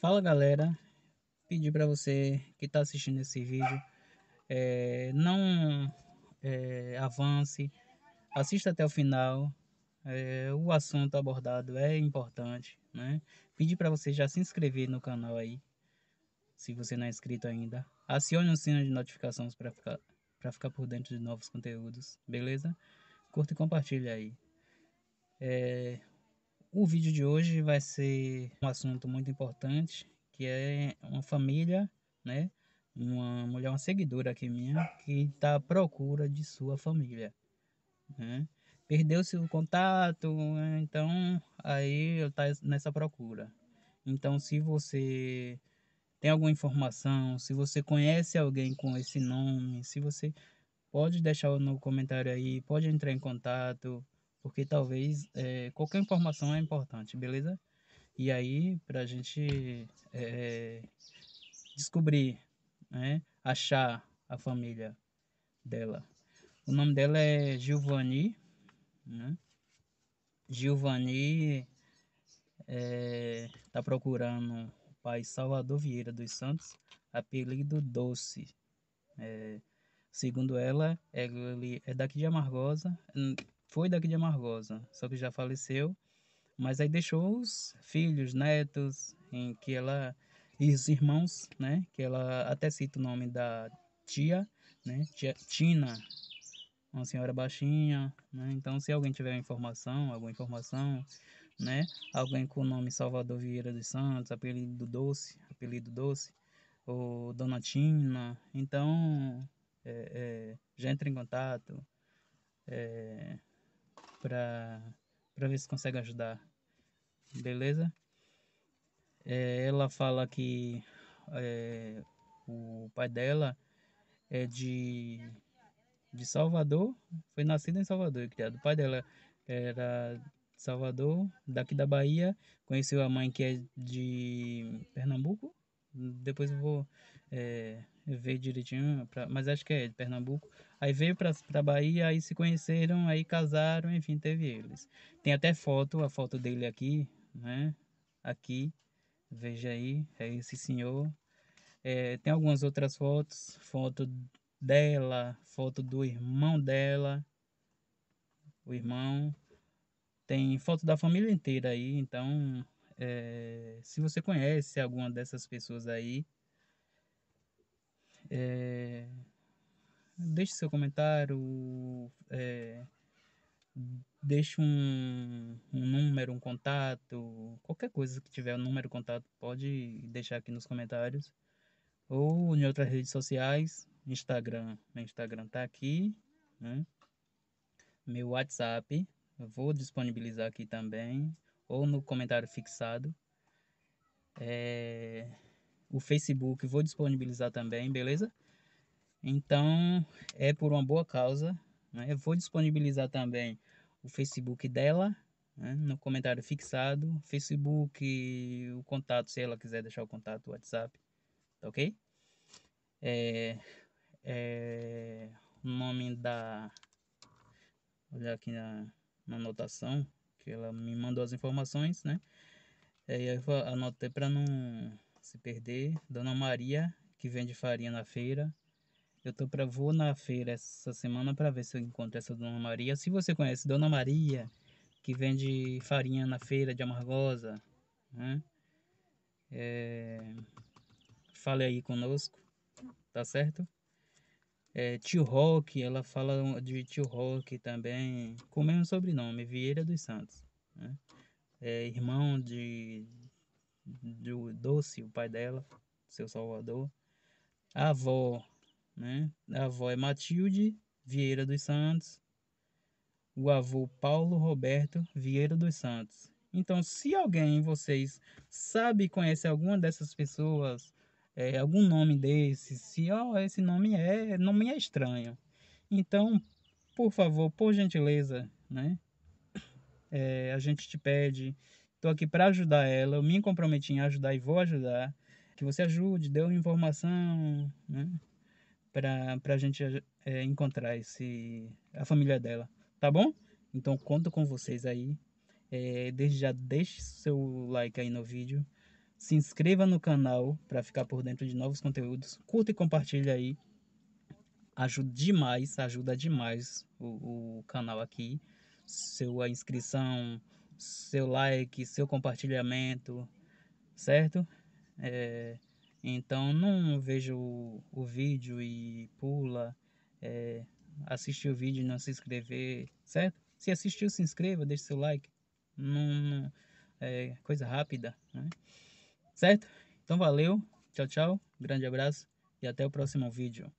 Fala galera, pedi para você que está assistindo esse vídeo, é, não é, avance, assista até o final. É, o assunto abordado é importante, né? Pedi para você já se inscrever no canal aí, se você não é inscrito ainda. Acione o sino de notificações para ficar para ficar por dentro de novos conteúdos, beleza? Curta e compartilha aí. É, o vídeo de hoje vai ser um assunto muito importante, que é uma família, né? Uma mulher, uma seguidora aqui minha, que está à procura de sua família, né? Perdeu-se o contato, né? então aí eu tá nessa procura. Então, se você tem alguma informação, se você conhece alguém com esse nome, se você pode deixar no comentário aí, pode entrar em contato, porque talvez é, qualquer informação é importante, beleza? E aí, para a gente é, descobrir, né, achar a família dela. O nome dela é Giovanni, né? Giovanni está eh, é, procurando o pai Salvador Vieira dos Santos, apelido Doce. É, segundo ela, ele é daqui de Amargosa, hum, foi daqui de Amargosa, só que já faleceu, mas aí deixou os filhos, netos, em que ela e os irmãos, né, que ela até cita o nome da tia, né, tia Tina, uma senhora baixinha, né? Então, se alguém tiver informação, alguma informação, né, alguém com o nome Salvador Vieira dos Santos, apelido doce, apelido doce, ou Dona Tina, então é, é, já entra em contato. É, para para ver se consegue ajudar. Beleza? É, ela fala que é, o pai dela é de, de Salvador, foi nascido em Salvador e criado. O pai dela era de Salvador, daqui da Bahia, conheceu a mãe que é de Pernambuco, depois eu vou é, ver direitinho, pra, mas acho que é de Pernambuco. Aí veio pra, Bahia, aí se conheceram, aí casaram, enfim, teve eles. Tem até foto, a foto dele aqui, né? Aqui, veja aí, é esse senhor. É, tem algumas outras fotos, foto dela, foto do irmão dela, o irmão. Tem foto da família inteira aí, então é, se você conhece alguma dessas pessoas aí, é, deixe seu comentário, é, deixe um, um, número, um contato, qualquer coisa que tiver um número, contato, pode deixar aqui nos comentários. Ou em outras redes sociais, Instagram, meu Instagram tá aqui, né? Meu WhatsApp, vou disponibilizar aqui também ou no comentário fixado. É, o Facebook vou disponibilizar também, beleza? Então é por uma boa causa. Né? Vou disponibilizar também o Facebook dela né? no comentário fixado. Facebook, o contato, se ela quiser deixar o contato, o WhatsApp, tá ok? É, é, o nome da. olha aqui na, na anotação que ela me mandou as informações, né? Aí eu anotei para não se perder. Dona Maria, que vende farinha na feira. Eu tô para vou na feira essa semana para ver se eu encontro essa Dona Maria. Se você conhece Dona Maria, que vende farinha na feira de Amargosa, né? É... Fale aí conosco, tá certo? É, tio Rock, ela fala de Tio Rock também, com o mesmo sobrenome, Vieira dos Santos. Né? É, irmão de, do Doce, o pai dela, seu Salvador. A avó, né? A avó é Matilde Vieira dos Santos. O avô Paulo Roberto Vieira dos Santos. Então, se alguém vocês sabe conhece alguma dessas pessoas, é, algum nome desse, se ó, esse nome é, não me é estranho. Então, por favor, por gentileza, né? É, a gente te pede, estou aqui para ajudar ela, eu me comprometi em ajudar e vou ajudar. Que você ajude, dê uma informação, né? Para a gente é, encontrar esse, a família dela, tá bom? Então, conto com vocês aí. É, desde já deixe seu like aí no vídeo se inscreva no canal para ficar por dentro de novos conteúdos, curta e compartilha aí. Ajuda demais, ajuda demais o, o canal aqui. Sua inscrição, seu like, seu compartilhamento, certo? É, então não veja o, o vídeo e pula, é, assiste o vídeo e não se inscrever, certo? Se assistiu, se inscreva, deixe seu like. Não, não é coisa rápida, né? Certo? Então valeu, tchau, tchau, grande abraço e até o próximo vídeo.